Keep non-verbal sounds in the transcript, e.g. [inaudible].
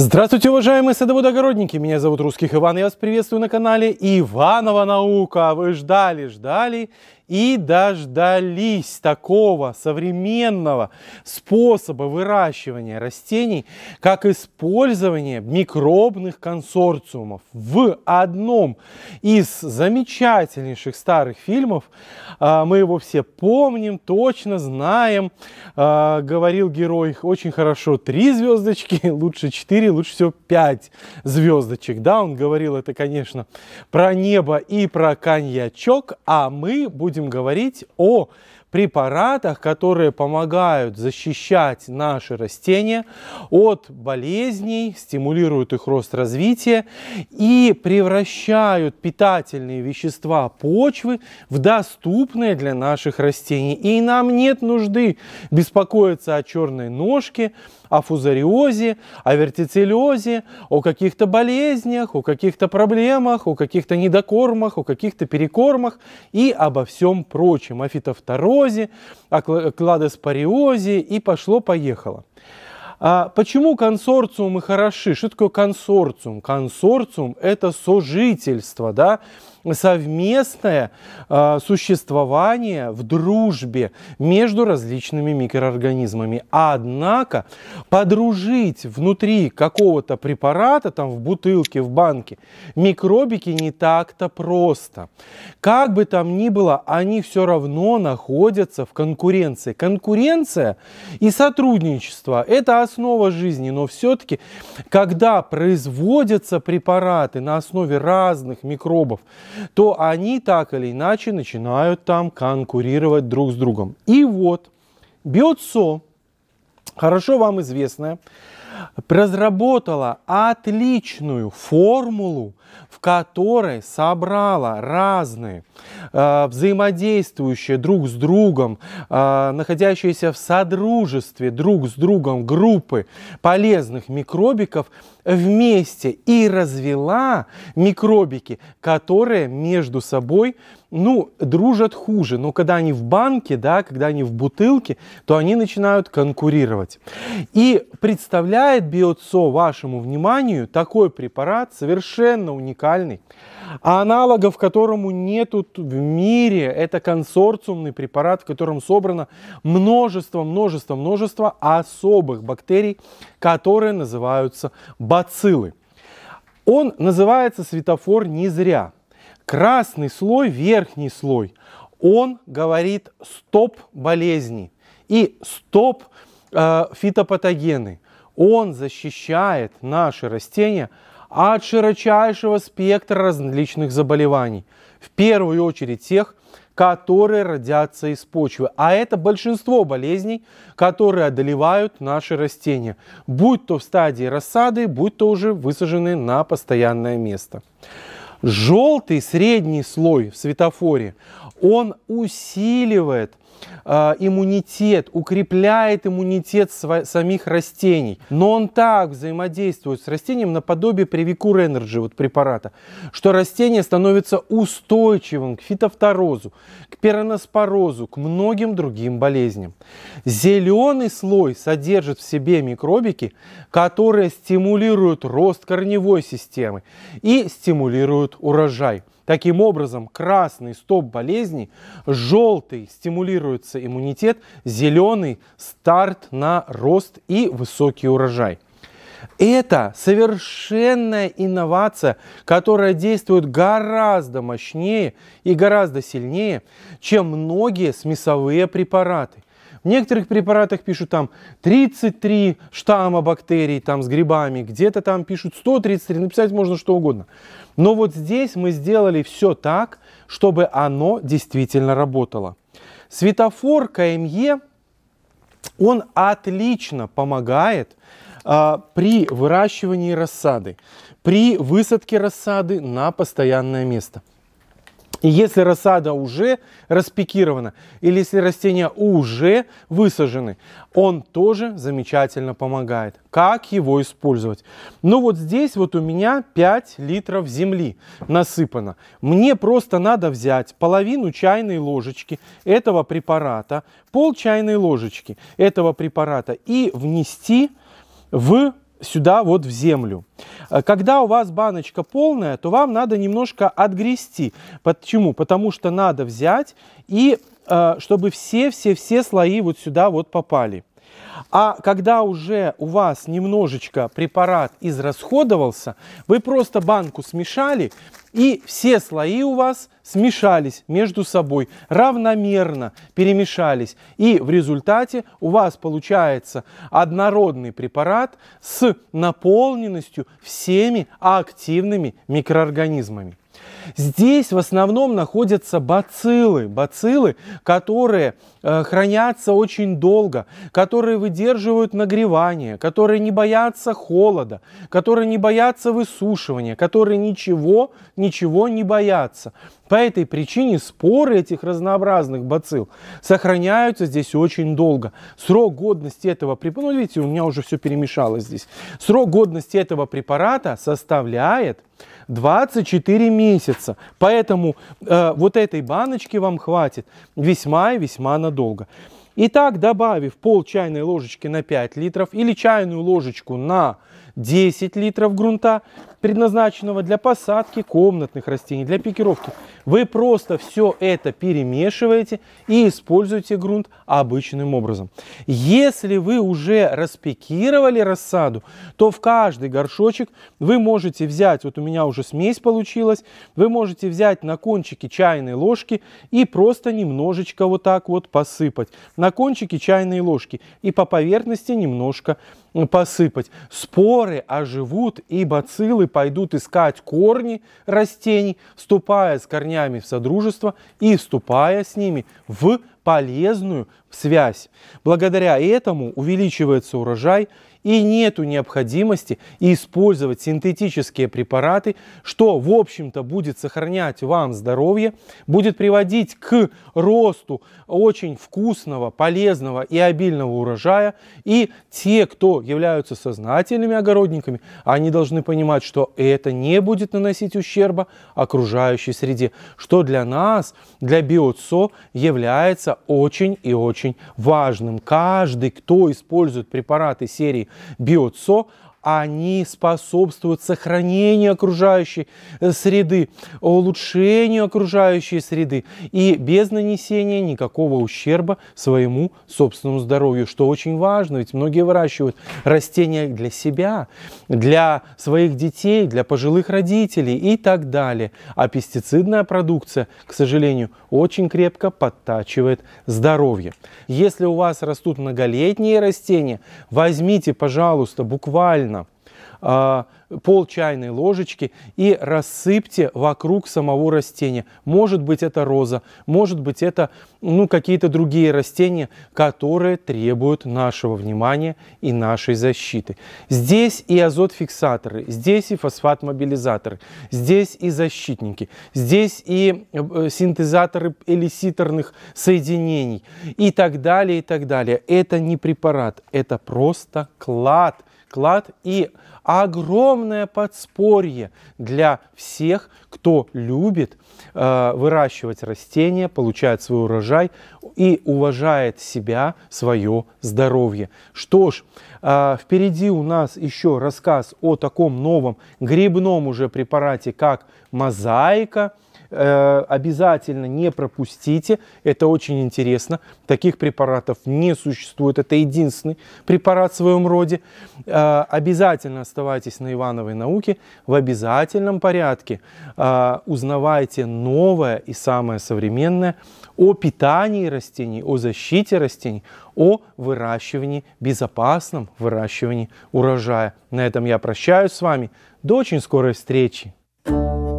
Здравствуйте, уважаемые садоводогородники! Меня зовут Русских Иван, я вас приветствую на канале Иванова Наука. Вы ждали, ждали и дождались такого современного способа выращивания растений, как использование микробных консорциумов. В одном из замечательнейших старых фильмов, а, мы его все помним, точно знаем, а, говорил герой очень хорошо три звездочки, [laughs] лучше четыре 4, лучше всего пять звездочек. Да, он говорил это, конечно, про небо и про коньячок, а мы будем говорить о препаратах, которые помогают защищать наши растения от болезней, стимулируют их рост развития и превращают питательные вещества почвы в доступные для наших растений. И нам нет нужды беспокоиться о черной ножке, о фузариозе, о вертицеллезе, о каких-то болезнях, о каких-то проблемах, о каких-то недокормах, о каких-то перекормах и обо всем прочем, о фитофторозе, о кладоспориозе и пошло-поехало. А почему консорциумы хороши? Что такое консорциум? Консорциум – это сожительство, да? совместное э, существование в дружбе между различными микроорганизмами. Однако подружить внутри какого-то препарата, там в бутылке, в банке, микробики не так-то просто. Как бы там ни было, они все равно находятся в конкуренции. Конкуренция и сотрудничество – это основа жизни, но все-таки, когда производятся препараты на основе разных микробов, то они так или иначе начинают там конкурировать друг с другом. И вот, биотсо, хорошо вам известное разработала отличную формулу, в которой собрала разные э, взаимодействующие друг с другом, э, находящиеся в содружестве друг с другом группы полезных микробиков – вместе и развела микробики, которые между собой, ну, дружат хуже. Но когда они в банке, да, когда они в бутылке, то они начинают конкурировать. И представляет биоцо вашему вниманию такой препарат, совершенно уникальный, аналогов которому нету в мире. Это консорциумный препарат, в котором собрано множество, множество, множество особых бактерий, которые называются бактерии бациллы. Он называется светофор не зря. Красный слой, верхний слой, он говорит стоп болезни и стоп э, фитопатогены. Он защищает наши растения от широчайшего спектра различных заболеваний. В первую очередь тех, которые родятся из почвы. А это большинство болезней, которые одолевают наши растения, будь то в стадии рассады, будь то уже высажены на постоянное место. Желтый средний слой в светофоре, он усиливает – Э, иммунитет, укрепляет иммунитет самих растений. Но он так взаимодействует с растением наподобие Превикур Энерджи, вот препарата, что растение становится устойчивым к фитофторозу, к пероноспорозу, к многим другим болезням. Зеленый слой содержит в себе микробики, которые стимулируют рост корневой системы и стимулируют урожай. Таким образом, красный стоп болезней, желтый стимулирует стимулируется иммунитет, зеленый старт на рост и высокий урожай. Это совершенная инновация, которая действует гораздо мощнее и гораздо сильнее, чем многие смесовые препараты. В некоторых препаратах пишут там 33 штамма бактерий там, с грибами, где-то там пишут 133, написать можно что угодно. Но вот здесь мы сделали все так, чтобы оно действительно работало. Светофор КМЕ, он отлично помогает а, при выращивании рассады, при высадке рассады на постоянное место. И если рассада уже распикирована, или если растения уже высажены, он тоже замечательно помогает. Как его использовать? Ну вот здесь вот у меня 5 литров земли насыпано. Мне просто надо взять половину чайной ложечки этого препарата, пол чайной ложечки этого препарата и внести в сюда вот в землю. Э, когда у вас баночка полная, то вам надо немножко отгрести. Почему? Потому что надо взять и э, чтобы все-все-все слои вот сюда вот попали. А когда уже у вас немножечко препарат израсходовался, вы просто банку смешали и все слои у вас смешались между собой, равномерно перемешались. И в результате у вас получается однородный препарат с наполненностью всеми активными микроорганизмами. Здесь в основном находятся бациллы, бациллы, которые э, хранятся очень долго, которые выдерживают нагревание, которые не боятся холода, которые не боятся высушивания, которые ничего не ничего не боятся. По этой причине споры этих разнообразных бацил сохраняются здесь очень долго. Срок годности этого препарата, ну видите, у меня уже все перемешалось здесь. Срок годности этого препарата составляет 24 месяца. Поэтому э, вот этой баночки вам хватит весьма и весьма надолго. Итак, добавив пол чайной ложечки на 5 литров или чайную ложечку на 10 литров грунта, предназначенного для посадки комнатных растений, для пикировки, вы просто все это перемешиваете и используете грунт обычным образом. Если вы уже распикировали рассаду, то в каждый горшочек вы можете взять, вот у меня уже смесь получилась, вы можете взять на кончике чайной ложки и просто немножечко вот так вот посыпать. На на кончике чайной ложки и по поверхности немножко посыпать. Споры оживут, и бациллы пойдут искать корни растений, вступая с корнями в содружество и вступая с ними в полезную связь. Благодаря этому увеличивается урожай – и нет необходимости использовать синтетические препараты, что, в общем-то, будет сохранять вам здоровье, будет приводить к росту очень вкусного, полезного и обильного урожая. И те, кто являются сознательными огородниками, они должны понимать, что это не будет наносить ущерба окружающей среде, что для нас, для биоцо, является очень и очень важным. Каждый, кто использует препараты серии биоцо они способствуют сохранению окружающей э, среды, улучшению окружающей среды и без нанесения никакого ущерба своему собственному здоровью, что очень важно, ведь многие выращивают растения для себя, для своих детей, для пожилых родителей и так далее. А пестицидная продукция, к сожалению, очень крепко подтачивает здоровье. Если у вас растут многолетние растения, возьмите, пожалуйста, буквально Uh, пол чайной ложечки и рассыпьте вокруг самого растения. Может быть это роза, может быть это ну, какие-то другие растения, которые требуют нашего внимания и нашей защиты. Здесь и азотфиксаторы, здесь и фосфатмобилизаторы, здесь и защитники, здесь и э, э, синтезаторы элиситорных соединений и так далее, и так далее. Это не препарат, это просто клад. Клад и огромный огромное подспорье для всех, кто любит э, выращивать растения, получает свой урожай и уважает себя, свое здоровье. Что ж, э, впереди у нас еще рассказ о таком новом грибном уже препарате, как мозаика. Э, обязательно не пропустите, это очень интересно. Таких препаратов не существует, это единственный препарат в своем роде. Э, обязательно оставайтесь на Ивановой науке, в обязательном порядке э, узнавайте новое и самое современное о питании растений, о защите растений, о выращивании, безопасном выращивании урожая. На этом я прощаюсь с вами. До очень скорой встречи! thank you